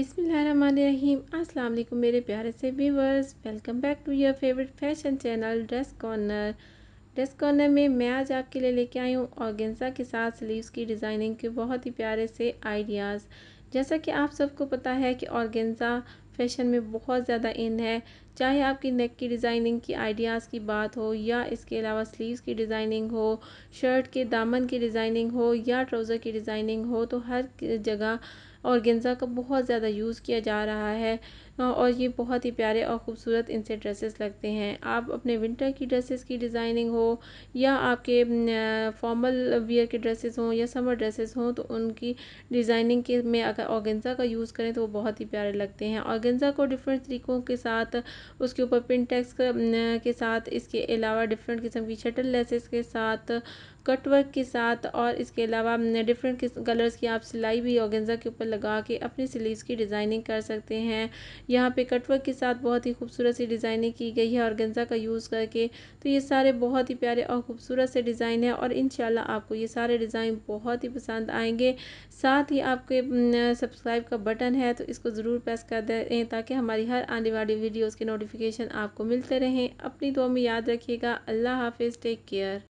बिसमीम अस्सलाम वालेकुम मेरे प्यारे से viewers welcome back to your favourite fashion channel Dress Corner Dress Corner में मैं आज आपके लिए लेके आई हूँ ऑर्गेन्जा के साथ स्लीव्स की डिज़ाइनिंग के बहुत ही प्यारे से आइडियाज़ जैसा कि आप सबको पता है कि ऑर्गेन्जा फ़ैशन में बहुत ज़्यादा इन है चाहे आपकी नेक की डिज़ाइनिंग की आइडियाज़ की बात हो या इसके अलावा स्लीव्स की डिज़ाइनिंग हो शर्ट के दामन की डिज़ाइनिंग हो या ट्राउज़र की डिज़ाइनिंग हो तो हर जगह गेंजा का बहुत ज़्यादा यूज़ किया जा रहा है और ये बहुत ही प्यारे और ख़ूबसूरत इनसे ड्रेसेस लगते हैं आप अपने विंटर की ड्रेसेस की डिज़ाइनिंग हो या आपके फॉर्मल वियर के ड्रेसेस हों या समर ड्रेसेस हों तो उनकी डिज़ाइनिंग के में अगर ऑर्गेन्ज़ा का यूज़ करें तो वो बहुत ही प्यारे लगते हैं और ऑर्गेन्जा को डिफरेंट तरीक़ों के साथ उसके ऊपर पिन टैक्स के साथ इसके अलावा डिफरेंट किस्म की शटल लेसेस के साथ कट वर्क के साथ और इसके अलावा डिफरेंट कलर्स की आप सिलाई भी ऑर्गेन्जा के ऊपर लगा के अपनी सिलीव की डिज़ाइनिंग कर सकते हैं यहाँ पे कट वर्क के साथ बहुत ही खूबसूरत सी डिज़ाइनिंग की गई है ऑर्गेंजा का यूज़ करके तो ये सारे बहुत ही प्यारे और ख़ूबसूरत से डिज़ाइन है और इन आपको ये सारे डिज़ाइन बहुत ही पसंद आएंगे साथ ही आपके सब्सक्राइब का बटन है तो इसको ज़रूर प्रेस कर दें ताकि हमारी हर आने वाली वीडियोज़ के नोटिफिकेशन आपको मिलते रहें अपनी दो में याद रखिएगा अल्लाह हाफिज़ टेक केयर